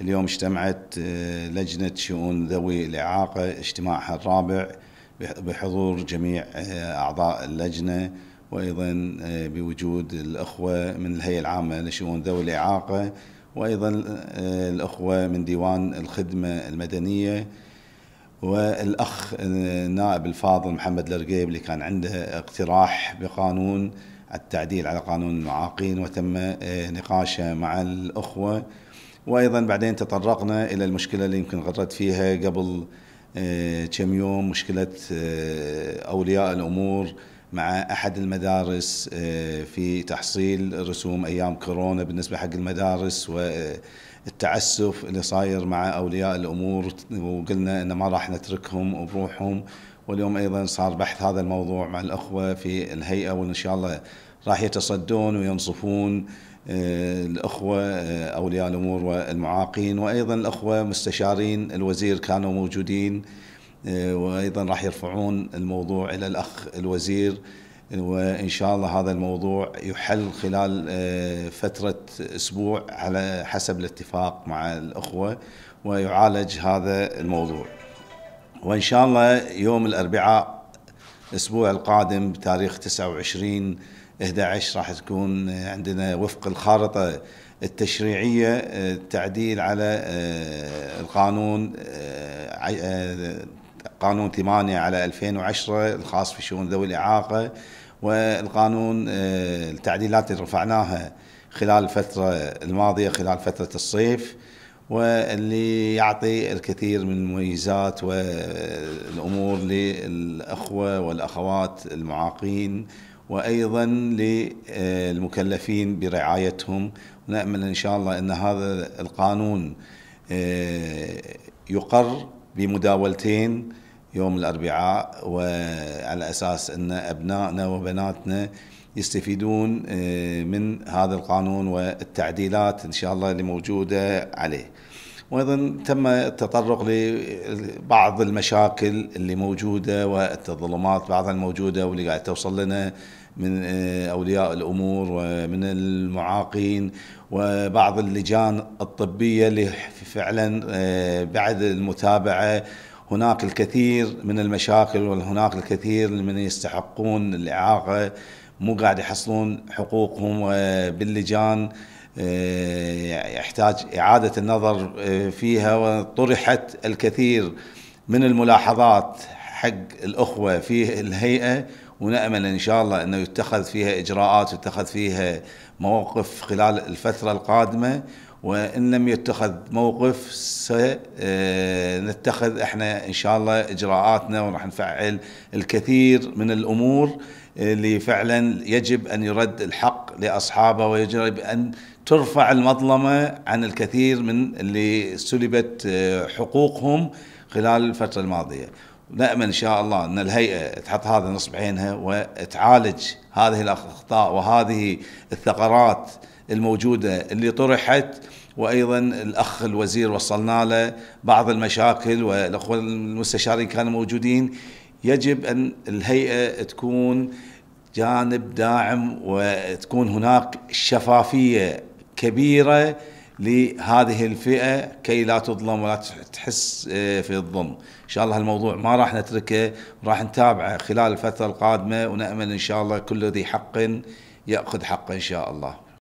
اليوم اجتمعت آه، لجنة شؤون ذوي الإعاقة اجتماعها الرابع بحضور جميع آه، أعضاء اللجنة وأيضا آه، بوجود الأخوة من الهيئة العامة لشؤون ذوي الإعاقة وأيضا الأخوة من ديوان الخدمة المدنية والأخ النائب الفاضل محمد الرقيب اللي كان عنده اقتراح بقانون التعديل على قانون المعاقين وتم نقاشه مع الأخوة وايضا بعدين تطرقنا الى المشكله اللي يمكن غرت فيها قبل آه، كم يوم مشكله آه، اولياء الامور مع احد المدارس آه، في تحصيل رسوم ايام كورونا بالنسبه حق المدارس والتعسف اللي صاير مع اولياء الامور وقلنا ان ما راح نتركهم وبروحهم واليوم ايضا صار بحث هذا الموضوع مع الاخوه في الهيئه وان شاء الله راح يتصدون وينصفون آه، الأخوة آه، أولياء الأمور والمعاقين وأيضا الأخوة مستشارين الوزير كانوا موجودين آه، وأيضا راح يرفعون الموضوع إلى الأخ الوزير وإن شاء الله هذا الموضوع يحل خلال فترة أسبوع على حسب الاتفاق مع الأخوة ويعالج هذا الموضوع وإن شاء الله يوم الأربعاء الأسبوع القادم بتاريخ 29 11 راح تكون عندنا وفق الخارطه التشريعيه آه، تعديل على آه، القانون آه، قانون 8 على 2010 الخاص في شؤون ذوي الاعاقه والقانون التعديلات اللي رفعناها خلال الفتره الماضيه خلال فتره الصيف واللي يعطي الكثير من المميزات والامور للاخوه والاخوات المعاقين وايضا للمكلفين برعايتهم ونامل ان شاء الله ان هذا القانون آه، يقر بمداولتين يوم الاربعاء وعلى اساس ان ابنائنا وبناتنا يستفيدون آه، من هذا القانون والتعديلات ان شاء الله اللي موجوده عليه. وايضا تم التطرق لبعض المشاكل اللي موجوده والتظلمات بعضها الموجوده واللي قاعد توصل لنا من آه، اولياء الامور ومن المعاقين وبعض اللجان الطبيه اللي فعلا آه، بعد المتابعه هناك الكثير من المشاكل وهناك الكثير من يستحقون الاعاقه مو قاعد يحصلون حقوقهم آه، باللجان آه، يحتاج إعادة النظر آه، فيها وطرحت الكثير من الملاحظات حق الأخوة في الهيئة ونأمل إن شاء الله أنه يتخذ فيها إجراءات ويتخذ فيها موقف خلال الفترة القادمة وان لم يتخذ موقف سنتخذ آه، احنا ان شاء الله اجراءاتنا وراح نفعل الكثير من الامور اللي فعلا يجب ان يرد الحق لاصحابه ويجب ان ترفع المظلمه عن الكثير من اللي سلبت آه، حقوقهم خلال الفتره الماضيه. نامل ان شاء الله ان الهيئه تحط هذا نصب عينها وتعالج هذه الاخطاء وهذه الثغرات الموجودة اللي طرحت وأيضا الأخ الوزير وصلنا له بعض المشاكل والأخوة المستشارين كانوا موجودين يجب أن الهيئة تكون جانب داعم وتكون هناك شفافية كبيرة لهذه الفئة كي لا تظلم ولا تحس آه، في الظلم إن شاء الله الموضوع ما راح نتركه راح نتابعه خلال الفترة القادمة ونأمل إن شاء الله كل ذي حق يأخذ حقه إن شاء الله